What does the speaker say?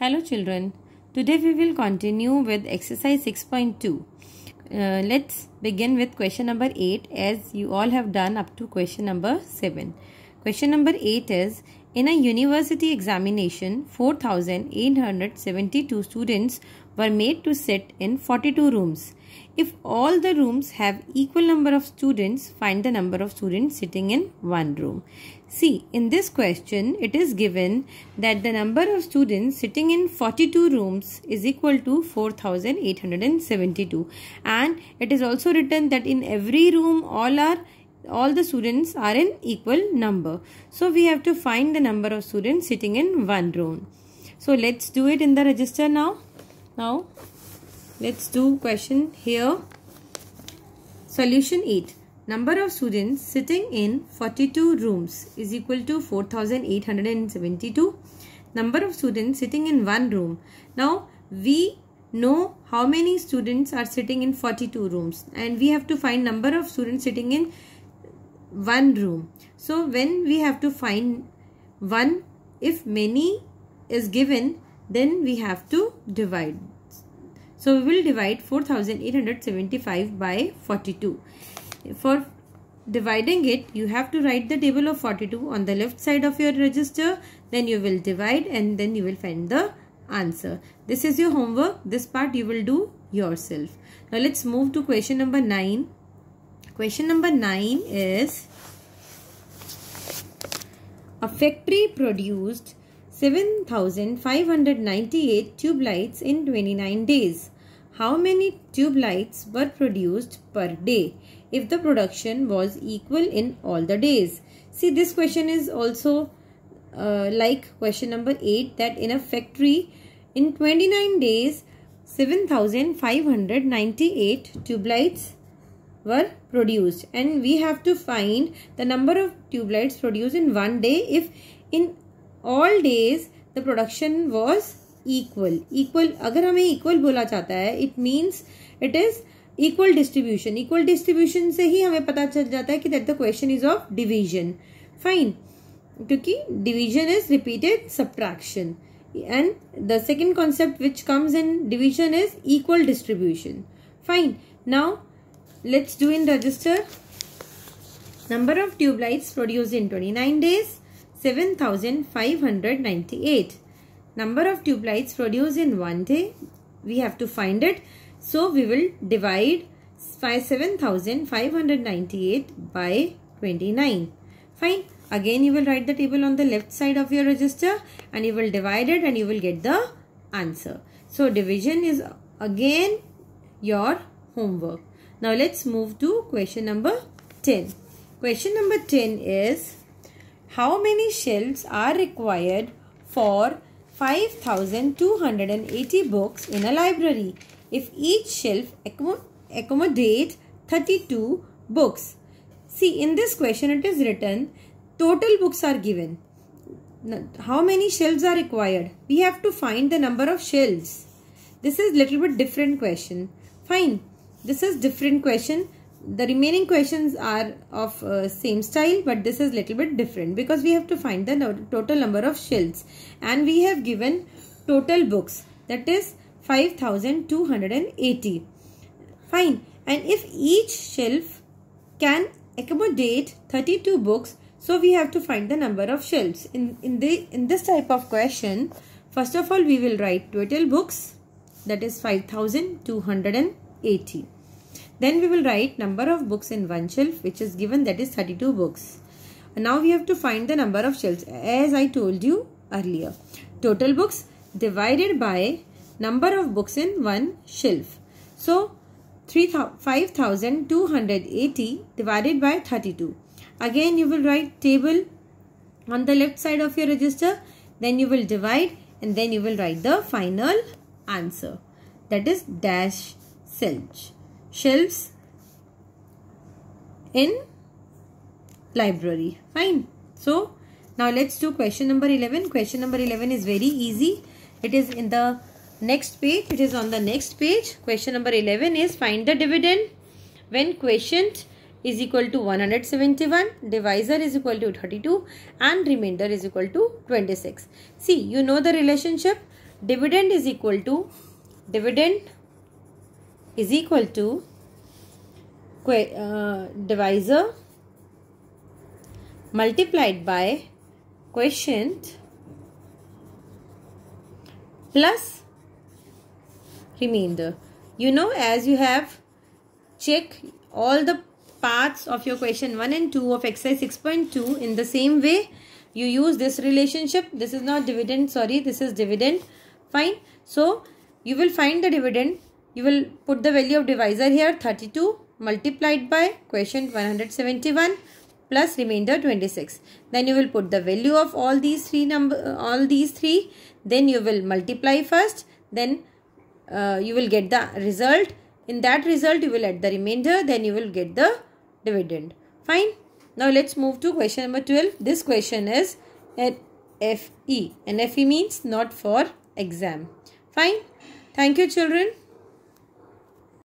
Hello children, today we will continue with exercise 6.2. Uh, let's begin with question number 8 as you all have done up to question number 7. Question number 8 is, in a university examination, 4,872 students were made to sit in 42 rooms if all the rooms have equal number of students, find the number of students sitting in one room. See, in this question, it is given that the number of students sitting in 42 rooms is equal to 4872 and it is also written that in every room all are all the students are in equal number. So we have to find the number of students sitting in one room. So let's do it in the register now. Now Let's do question here. Solution 8. Number of students sitting in 42 rooms is equal to 4872. Number of students sitting in one room. Now, we know how many students are sitting in 42 rooms and we have to find number of students sitting in one room. So, when we have to find one, if many is given, then we have to divide. So we will divide 4875 by 42. For dividing it, you have to write the table of 42 on the left side of your register. Then you will divide and then you will find the answer. This is your homework. This part you will do yourself. Now let's move to question number 9. Question number 9 is a factory produced 7,598 tube lights in 29 days. How many tube lights were produced per day if the production was equal in all the days? See this question is also uh, like question number 8 that in a factory in 29 days 7598 tube lights were produced and we have to find the number of tube lights produced in one day if in all days the production was equal equal अगर हमें equal बोला जाता है it means it is equal distribution equal distribution से ही हमें पता चल जाता है कि that the question is of division fine क्योंकि division is repeated subtraction and the second concept which comes in division is equal distribution fine now let's do in register number of tubelight produce in twenty nine days 7598. Number of tube lights produced in one day, we have to find it. So we will divide 7598 by 29. Fine. Again you will write the table on the left side of your register and you will divide it and you will get the answer. So division is again your homework. Now let's move to question number 10. Question number 10 is how many shelves are required for 5280 books in a library if each shelf accommodates 32 books. See, in this question it is written, total books are given. How many shelves are required? We have to find the number of shelves. This is little bit different question. Fine, this is different question the remaining questions are of uh, same style but this is little bit different because we have to find the no total number of shells and we have given total books that is 5280 fine and if each shelf can accommodate 32 books so we have to find the number of shelves in in the in this type of question first of all we will write total books that is 5280 then we will write number of books in one shelf which is given that is 32 books. Now we have to find the number of shelves as I told you earlier. Total books divided by number of books in one shelf. So 5280 divided by 32. Again you will write table on the left side of your register. Then you will divide and then you will write the final answer. That is dash selch shelves in library fine so now let's do question number 11 question number 11 is very easy it is in the next page it is on the next page question number 11 is find the dividend when quotient is equal to 171 divisor is equal to 32 and remainder is equal to 26 see you know the relationship dividend is equal to dividend is equal to uh, divisor multiplied by quotient plus remainder. You know as you have checked all the parts of your question 1 and 2 of exercise 6.2 in the same way you use this relationship this is not dividend sorry this is dividend fine so you will find the dividend you will put the value of divisor here 32 multiplied by quotient 171 plus remainder 26 then you will put the value of all these three number all these three then you will multiply first then uh, you will get the result in that result you will add the remainder then you will get the dividend fine now let's move to question number 12 this question is F E. And F E means not for exam fine thank you children